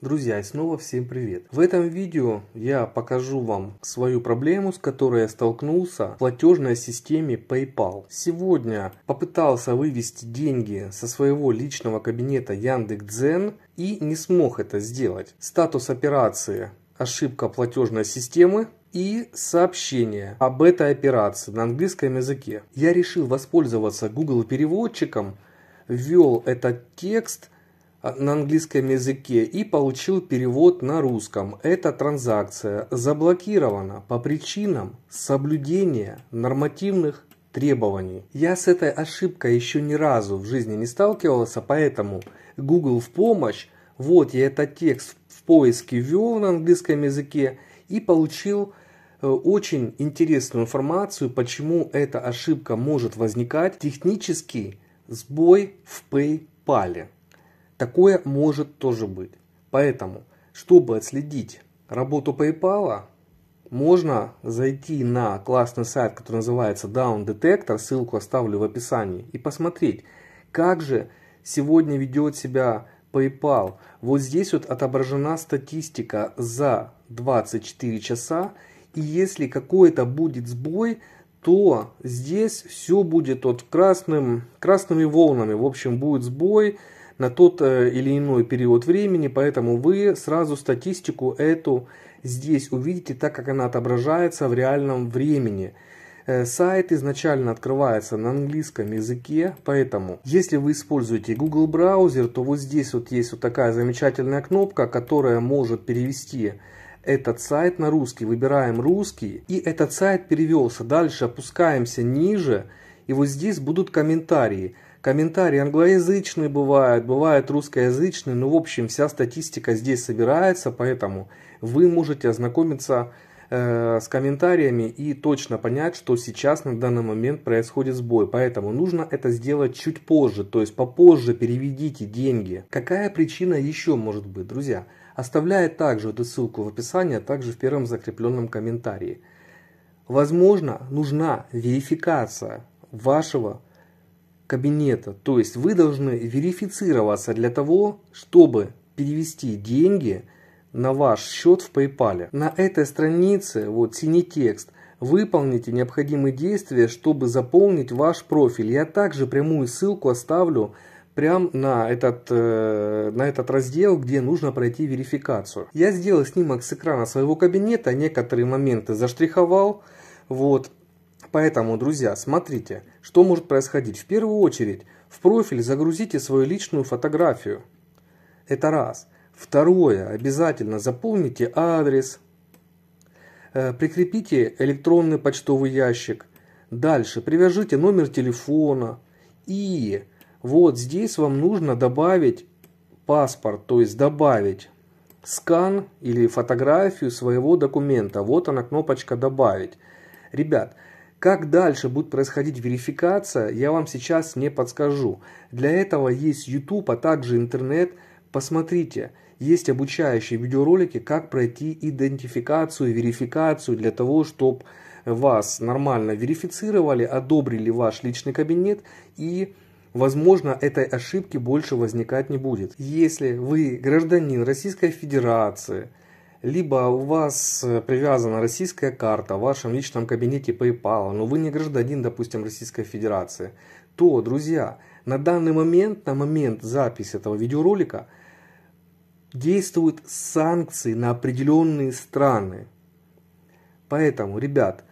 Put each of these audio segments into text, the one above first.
Друзья, и снова всем привет! В этом видео я покажу вам свою проблему, с которой я столкнулся в платежной системе PayPal. Сегодня попытался вывести деньги со своего личного кабинета Яндекс.Дзен и не смог это сделать. Статус операции «Ошибка платежной системы» и сообщение об этой операции на английском языке. Я решил воспользоваться Google переводчиком, ввел этот текст а, на английском языке и получил перевод на русском. Эта транзакция заблокирована по причинам соблюдения нормативных требований. Я с этой ошибкой еще ни разу в жизни не сталкивался, поэтому Google в помощь. Вот я этот текст в поиске ввел на английском языке и получил э, очень интересную информацию, почему эта ошибка может возникать. Технический сбой в PayPal. Такое может тоже быть. Поэтому, чтобы отследить работу PayPal, можно зайти на классный сайт, который называется Down Detector, ссылку оставлю в описании, и посмотреть, как же сегодня ведет себя PayPal. Вот здесь вот отображена статистика за 24 часа, и если какой-то будет сбой, то здесь все будет вот красным, красными волнами. В общем, будет сбой, на тот э, или иной период времени, поэтому вы сразу статистику эту здесь увидите, так как она отображается в реальном времени. Э, сайт изначально открывается на английском языке, поэтому если вы используете Google браузер, то вот здесь вот есть вот такая замечательная кнопка, которая может перевести этот сайт на русский. Выбираем русский и этот сайт перевелся. Дальше опускаемся ниже и вот здесь будут комментарии комментарии англоязычные бывают, бывают русскоязычные, ну, в общем, вся статистика здесь собирается, поэтому вы можете ознакомиться э, с комментариями и точно понять, что сейчас на данный момент происходит сбой. Поэтому нужно это сделать чуть позже, то есть попозже переведите деньги. Какая причина еще может быть, друзья? Оставляя также эту ссылку в описании, а также в первом закрепленном комментарии. Возможно, нужна верификация вашего кабинета. То есть вы должны верифицироваться для того, чтобы перевести деньги на ваш счет в PayPal. На этой странице, вот синий текст, выполните необходимые действия, чтобы заполнить ваш профиль. Я также прямую ссылку оставлю прямо на этот, э, на этот раздел, где нужно пройти верификацию. Я сделал снимок с экрана своего кабинета, некоторые моменты заштриховал. Вот, Поэтому, друзья, смотрите, что может происходить. В первую очередь, в профиль загрузите свою личную фотографию. Это раз. Второе, обязательно заполните адрес, э, прикрепите электронный почтовый ящик. Дальше привяжите номер телефона. И вот здесь вам нужно добавить паспорт, то есть добавить скан или фотографию своего документа. Вот она кнопочка «Добавить». Ребят, как дальше будет происходить верификация, я вам сейчас не подскажу. Для этого есть YouTube, а также интернет. Посмотрите, есть обучающие видеоролики, как пройти идентификацию, верификацию для того, чтобы вас нормально верифицировали, одобрили ваш личный кабинет и возможно, этой ошибки больше возникать не будет. Если вы гражданин Российской Федерации – либо у вас э, привязана российская карта в вашем личном кабинете PayPal, но вы не гражданин, допустим, Российской Федерации, то, друзья, на данный момент, на момент записи этого видеоролика, действуют санкции на определенные страны. Поэтому, ребят,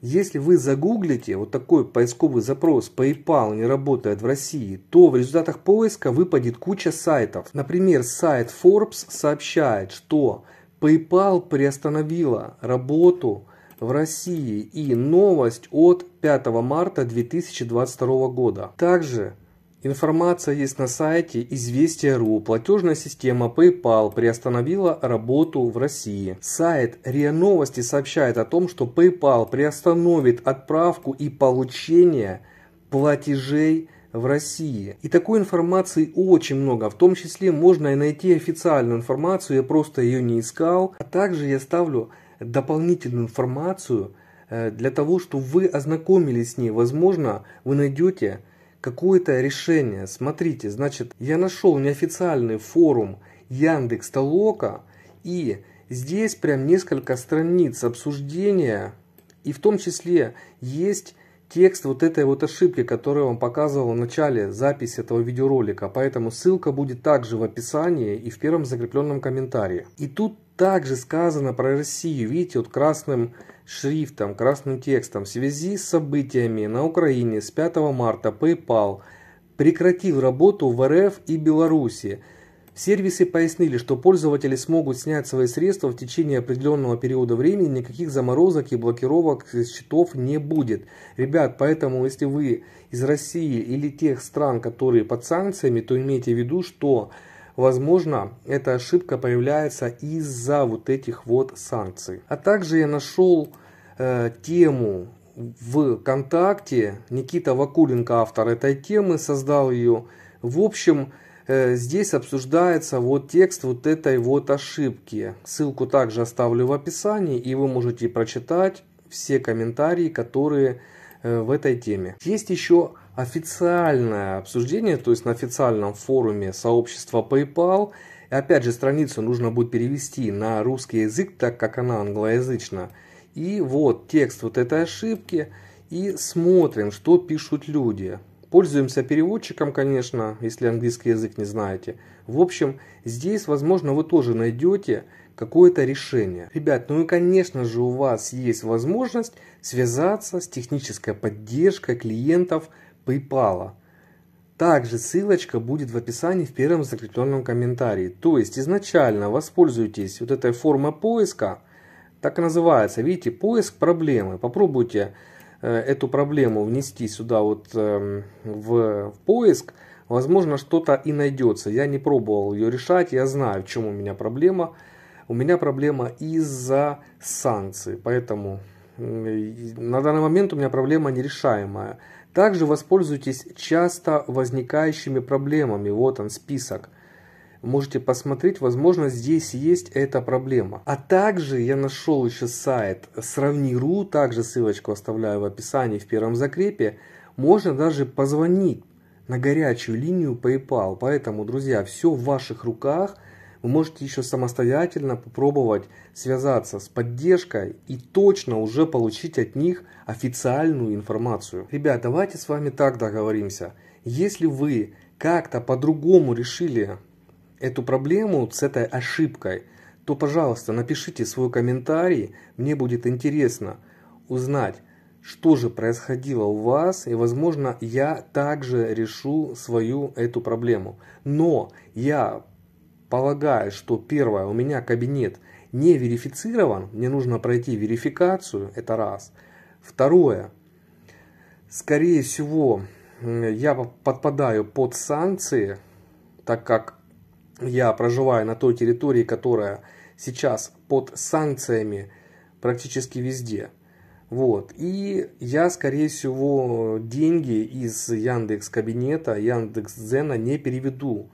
если вы загуглите вот такой поисковый запрос PayPal не работает в России, то в результатах поиска выпадет куча сайтов. Например, сайт Forbes сообщает, что PayPal приостановила работу в России и новость от 5 марта 2022 года. Также информация есть на сайте Известия.ру. Платежная система PayPal приостановила работу в России. Сайт РИА Новости сообщает о том, что PayPal приостановит отправку и получение платежей в России. И такой информации очень много, а в том числе можно и найти официальную информацию, я просто ее не искал. А также я ставлю дополнительную информацию э, для того, чтобы вы ознакомились с ней. Возможно, вы найдете какое-то решение. Смотрите, значит, я нашел неофициальный форум Яндекс Толока и здесь прям несколько страниц обсуждения и в том числе есть текст вот этой вот ошибки, которую я вам показывал в начале записи этого видеоролика. Поэтому ссылка будет также в описании и в первом закрепленном комментарии. И тут также сказано про Россию, видите, вот красным шрифтом, красным текстом. В связи с событиями на Украине с 5 марта PayPal прекратил работу в РФ и Беларуси. Сервисы пояснили, что пользователи смогут снять свои средства в течение определенного периода времени, никаких заморозок и блокировок счетов не будет. Ребят, поэтому если вы из России или тех стран, которые под санкциями, то имейте в виду, что Возможно, эта ошибка появляется из-за вот этих вот санкций. А также я нашел э, тему в ВКонтакте. Никита Вакуленко, автор этой темы, создал ее. В общем, Э, здесь обсуждается вот текст вот этой вот ошибки. Ссылку также оставлю в описании, и вы можете прочитать все комментарии, которые э, в этой теме. Есть еще официальное обсуждение, то есть на официальном форуме сообщества PayPal. И опять же, страницу нужно будет перевести на русский язык, так как она англоязычна. И вот текст вот этой ошибки. И смотрим, что пишут люди. Пользуемся переводчиком, конечно, если английский язык не знаете. В общем, здесь, возможно, вы тоже найдете какое-то решение. Ребят, ну и, конечно же, у вас есть возможность связаться с технической поддержкой клиентов PayPal. Также ссылочка будет в описании в первом закрепленном комментарии. То есть изначально воспользуйтесь вот этой формой поиска, так и называется, видите, поиск проблемы. Попробуйте Э, эту проблему внести сюда вот эм, в поиск, возможно, что-то и найдется. Я не пробовал ее решать, я знаю, в чем у меня проблема. У меня проблема из-за санкций, поэтому на данный момент у меня проблема нерешаемая. Также воспользуйтесь часто возникающими проблемами. Вот он список можете посмотреть, возможно, здесь есть эта проблема. А также я нашел еще сайт сравниру, также ссылочку оставляю в описании в первом закрепе. Можно даже позвонить на горячую линию PayPal. Поэтому, друзья, все в ваших руках. Вы можете еще самостоятельно попробовать связаться с поддержкой и точно уже получить от них официальную информацию. Ребят, давайте с вами так договоримся. Если вы как-то по-другому решили эту проблему с этой ошибкой, то, пожалуйста, напишите свой комментарий, мне будет интересно узнать, что же происходило у вас, и, возможно, я также решу свою эту проблему. Но я полагаю, что первое, у меня кабинет не верифицирован, мне нужно пройти верификацию, это раз. Второе, скорее всего, я подпадаю под санкции, так как я проживаю на той территории, которая сейчас под санкциями практически везде. Вот. И я, скорее всего, деньги из Яндекс Кабинета, Яндекс Дзена не переведу.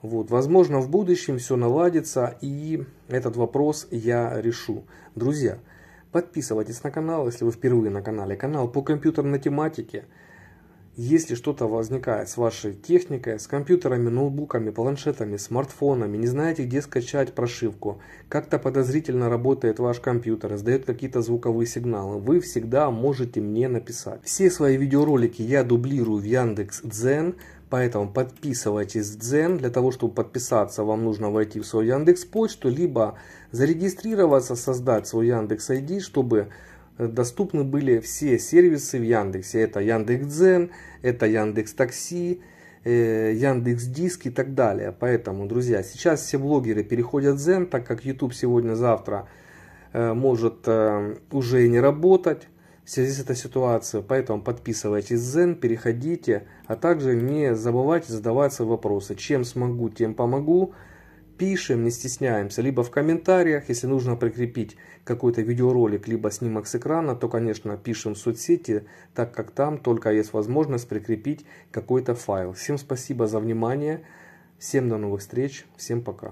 Вот. Возможно, в будущем все наладится, и этот вопрос я решу. Друзья, подписывайтесь на канал, если вы впервые на канале. Канал по компьютерной тематике – если что-то возникает с вашей техникой, с компьютерами, ноутбуками, планшетами, смартфонами, не знаете, где скачать прошивку, как-то подозрительно работает ваш компьютер, издает какие-то звуковые сигналы, вы всегда можете мне написать. Все свои видеоролики я дублирую в Яндекс Дзен, Поэтому подписывайтесь в Дзен. Для того, чтобы подписаться, вам нужно войти в свой Яндекс Почту, либо зарегистрироваться, создать свой Яндекс ID, чтобы доступны были все сервисы в Яндексе. Это Яндекс.Дзен, это Яндекс.Такси, Такси, э, Яндекс Диск и так далее. Поэтому, друзья, сейчас все блогеры переходят в Дзен, так как YouTube сегодня-завтра э, может э, уже и не работать в связи с этой ситуацией. Поэтому подписывайтесь в Zen, переходите, а также не забывайте задаваться вопросы. Чем смогу, тем помогу пишем, не стесняемся, либо в комментариях, если нужно прикрепить какой-то видеоролик, либо снимок с экрана, то, конечно, пишем в соцсети, так как там только есть возможность прикрепить какой-то файл. Всем спасибо за внимание, всем до новых встреч, всем пока.